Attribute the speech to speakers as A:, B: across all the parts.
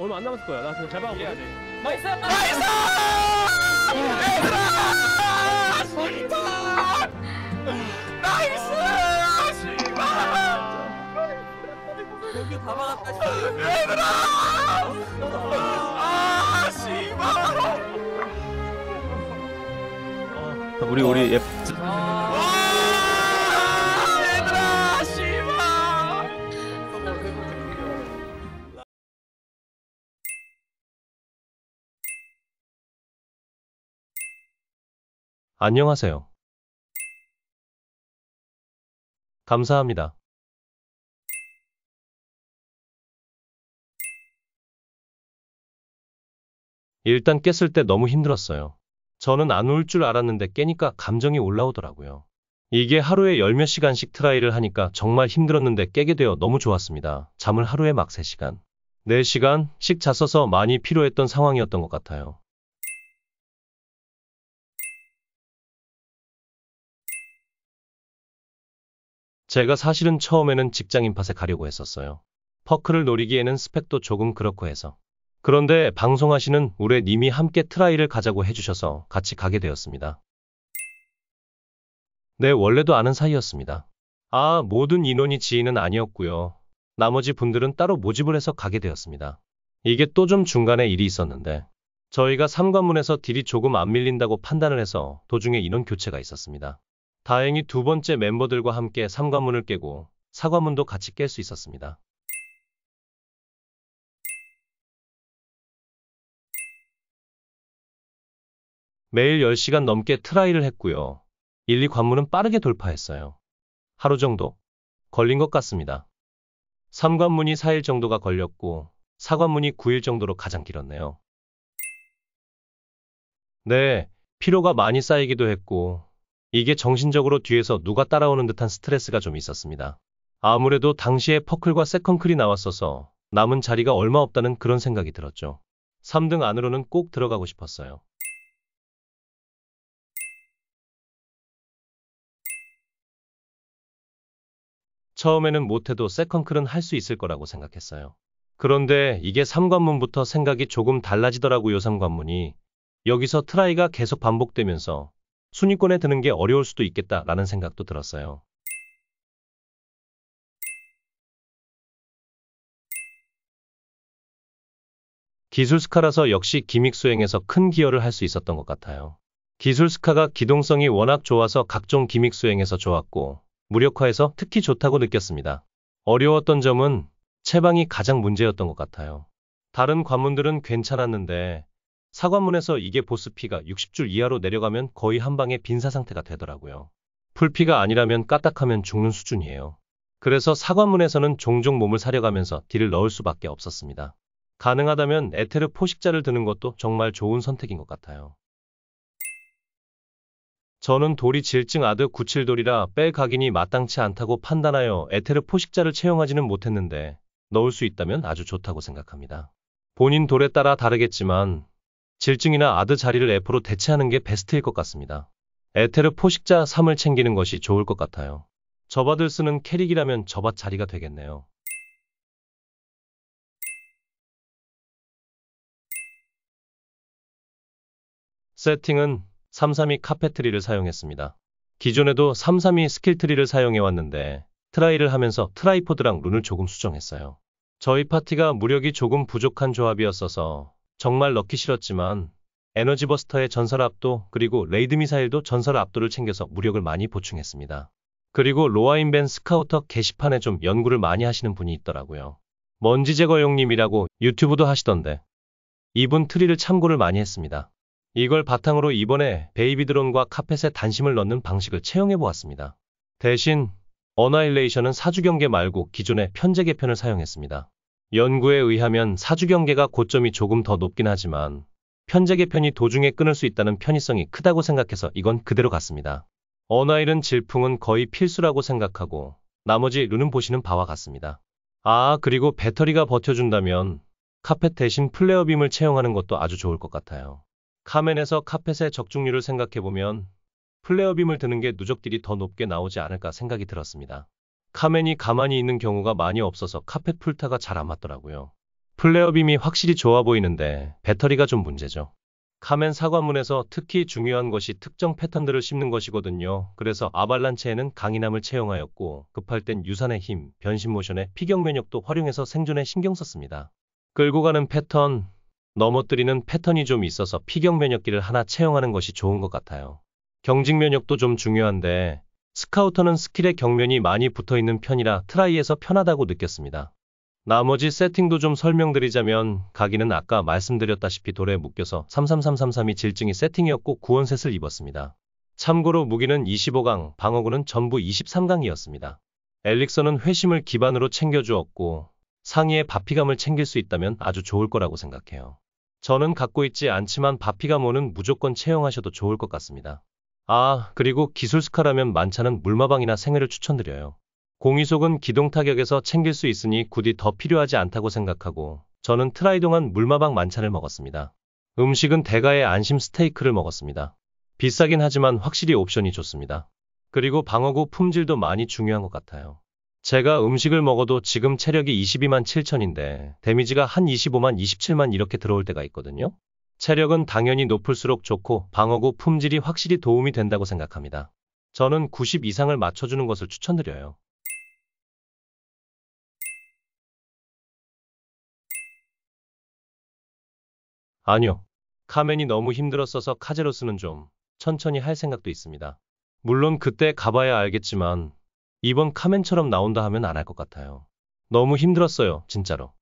A: 얼마 안 남았을 거야. 나 지금 잘 봐보고. 나이스!
B: 나이스! 얘들아! 소리다! 나이스! 여기 다 막았다. 얘들아! 아, 씨발! 우리 우리 예. 안녕하세요. 감사합니다.
A: 일단 깼을 때 너무 힘들었어요. 저는 안 울 줄 알았는데 깨니까 감정이 올라오더라고요. 이게 하루에 열 몇 시간씩 트라이를 하니까 정말 힘들었는데 깨게 되어 너무 좋았습니다. 잠을 하루에 막 3시간, 4시간씩 잤어서 많이 피로했던 상황이었던 것 같아요. 제가 사실은 처음에는 직장인 팟에 가려고 했었어요. 퍼크를 노리기에는 스펙도 조금 그렇고 해서. 그런데 방송하시는 우레 님이 함께 트라이를 가자고 해주셔서 같이 가게 되었습니다. 네, 원래도 아는 사이였습니다. 아, 모든 인원이 지인은 아니었고요. 나머지 분들은 따로 모집을 해서 가게 되었습니다. 이게 또 좀 중간에 일이 있었는데 저희가 삼관문에서 딜이 조금 안 밀린다고 판단을 해서 도중에 인원 교체가 있었습니다. 다행히 두 번째 멤버들과 함께 삼관문을 깨고 사관문도 같이 깰 수 있었습니다.
B: 매일 10시간
A: 넘게 트라이를 했고요. 1, 2관문은 빠르게 돌파했어요. 하루 정도 걸린 것 같습니다. 3관문이 4일 정도가 걸렸고 4관문이 9일 정도로 가장 길었네요. 네, 피로가 많이 쌓이기도 했고 이게 정신적으로 뒤에서 누가 따라오는 듯한 스트레스가 좀 있었습니다. 아무래도 당시에 퍼클과 세컨클이 나왔어서 남은 자리가 얼마 없다는 그런 생각이 들었죠. 3등 안으로는 꼭 들어가고 싶었어요. 처음에는 못해도 세컨클은 할 수 있을 거라고 생각했어요. 그런데 이게 3관문부터 생각이 조금 달라지더라고요 3관문이. 여기서 트라이가 계속 반복되면서 순위권에 드는 게 어려울 수도 있겠다라는 생각도 들었어요. 기술스카라서 역시 기믹 수행에서 큰 기여를 할 수 있었던 것 같아요. 기술스카가 기동성이 워낙 좋아서 각종 기믹 수행에서 좋았고 무력화에서 특히 좋다고 느꼈습니다. 어려웠던 점은 체방이 가장 문제였던 것 같아요. 다른 관문들은 괜찮았는데 사과문에서 이게 보스피가 60줄 이하로 내려가면 거의 한방에 빈사 상태가 되더라고요. 풀피가 아니라면 까딱하면 죽는 수준이에요. 그래서 사과문에서는 종종 몸을 사려가면서 딜을 넣을 수밖에 없었습니다. 가능하다면 에테르 포식자를 드는 것도 정말 좋은 선택인 것 같아요. 저는 돌이 질증 아드 97돌이라 뺄 각인이 마땅치 않다고 판단하여 에테르 포식자를 채용하지는 못했는데 넣을 수 있다면 아주 좋다고 생각합니다. 본인 돌에 따라 다르겠지만 질증이나 아드 자리를 F로 대체하는 게 베스트일 것 같습니다. 에테르 포식자 3을 챙기는 것이 좋을 것 같아요. 저밭을 쓰는 캐릭이라면 저밭 자리가 되겠네요. 세팅은 332 카페트리를 사용했습니다. 기존에도 332 스킬트리를 사용해왔는데 트라이를 하면서 트라이포드랑 룬을 조금 수정했어요. 저희 파티가 무력이 조금 부족한 조합이었어서 정말 넣기 싫었지만 에너지버스터의 전설 압도 그리고 레이드 미사일도 전설 압도를 챙겨서 무력을 많이 보충했습니다. 그리고 로아인벤 스카우터 게시판에 좀 연구를 많이 하시는 분이 있더라고요. 먼지 제거용님이라고 유튜브도 하시던데 이분 트리를 참고를 많이 했습니다. 이걸 바탕으로 이번에 베이비 드론과 카펫에 단심을 넣는 방식을 채용해 보았습니다. 대신 어나일레이션은 사주 경계 말고 기존의 편제 개편을 사용했습니다. 연구에 의하면 사주경계가 고점이 조금 더 높긴 하지만 편재 개편이 도중에 끊을 수 있다는 편의성이 크다고 생각해서 이건 그대로 갔습니다. 언화일은 질풍은 거의 필수라고 생각하고 나머지 룬은 보시는 바와 같습니다. 아 그리고 배터리가 버텨준다면 카펫 대신 플레어빔을 채용하는 것도 아주 좋을 것 같아요. 카멘에서 카펫의 적중률을 생각해보면 플레어빔을 드는 게누적들이더 높게 나오지 않을까 생각이 들었습니다. 카멘이 가만히 있는 경우가 많이 없어서 카펫 풀타가 잘 안 맞더라고요. 플레어빔이 확실히 좋아 보이는데 배터리가 좀 문제죠. 카멘 사과문에서 특히 중요한 것이 특정 패턴들을 심는 것이거든요. 그래서 아발란체에는 강인함을 채용하였고 급할 땐 유산의 힘, 변신 모션의 피격 면역도 활용해서 생존에 신경 썼습니다. 끌고 가는 패턴, 넘어뜨리는 패턴이 좀 있어서 피격 면역기를 하나 채용하는 것이 좋은 것 같아요. 경직 면역도 좀 중요한데 스카우터는 스킬의 경면이 많이 붙어 있는 편이라 트라이에서 편하다고 느꼈습니다. 나머지 세팅도 좀 설명드리자면 가기는 아까 말씀드렸다시피 돌에 묶여서 33333이 질증이 세팅이었고 구원셋을 입었습니다. 참고로 무기는 25강, 방어구는 전부 23강이었습니다. 엘릭서는 회심을 기반으로 챙겨주었고 상의의 바피감을 챙길 수 있다면 아주 좋을 거라고 생각해요. 저는 갖고 있지 않지만 바피감 5는 무조건 채용하셔도 좋을 것 같습니다. 아, 그리고 기술스카라면 만찬은 물마방이나 생회를 추천드려요. 공이속은 기동 타격에서 챙길 수 있으니 굳이 더 필요하지 않다고 생각하고 저는 트라이 동안 물마방 만찬을 먹었습니다. 음식은 대가의 안심 스테이크를 먹었습니다. 비싸긴 하지만 확실히 옵션이 좋습니다. 그리고 방어구 품질도 많이 중요한 것 같아요. 제가 음식을 먹어도 지금 체력이 22만 7천인데 데미지가 한 25만 27만 이렇게 들어올 때가 있거든요. 체력은 당연히 높을수록 좋고 방어구 품질이 확실히 도움이 된다고 생각합니다. 저는 90 이상을 맞춰주는 것을 추천드려요. 아니요. 카멘이 너무 힘들었어서 카제로스는 좀 천천히 할 생각도 있습니다. 물론 그때 가봐야 알겠지만 이번 카멘처럼 나온다 하면 안 할 것 같아요. 너무 힘들었어요, 진짜로.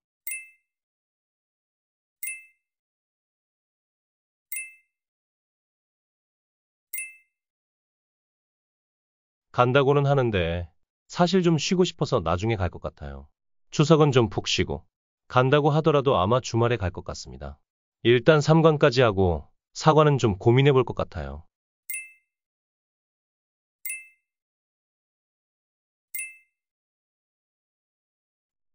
A: 간다고는 하는데 사실 좀 쉬고 싶어서 나중에 갈 것 같아요. 추석은 좀 푹 쉬고 간다고 하더라도 아마 주말에 갈 것 같습니다. 일단 3관까지 하고 4관은 좀 고민해 볼 것 같아요.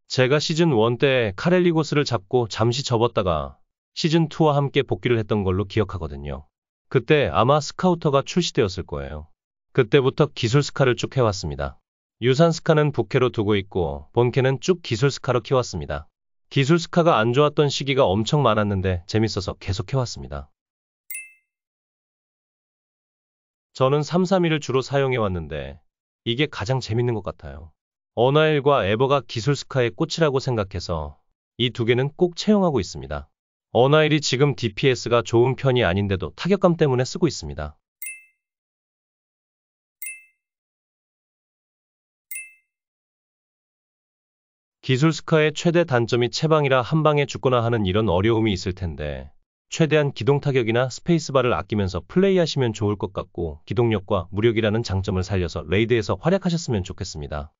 A: 제가 시즌 1 때 카렐리고스를 잡고 잠시 접었다가 시즌 2와 함께 복귀를 했던 걸로 기억하거든요. 그때 아마 스카우터가 출시되었을 거예요. 그때부터 기술 스카를 쭉 해왔습니다. 유산 스카는 부캐로 두고 있고 본캐는 쭉 기술 스카로 키웠습니다. 기술 스카가 안 좋았던 시기가 엄청 많았는데 재밌어서 계속 해왔습니다. 저는 3 3 1을 주로 사용해왔는데 이게 가장 재밌는 것 같아요. 어나일과 에버가 기술 스카의 꽃이라고 생각해서 이 두 개는 꼭 채용하고 있습니다. 어나일이 지금 DPS가 좋은 편이 아닌데도 타격감 때문에 쓰고 있습니다. 기술스카의 최대 단점이 체방이라 한 방에 죽거나 하는 이런 어려움이 있을 텐데 최대한 기동 타격이나 스페이스바를 아끼면서 플레이하시면 좋을 것 같고 기동력과 무력이라는 장점을 살려서 레이드에서 활약하셨으면 좋겠습니다.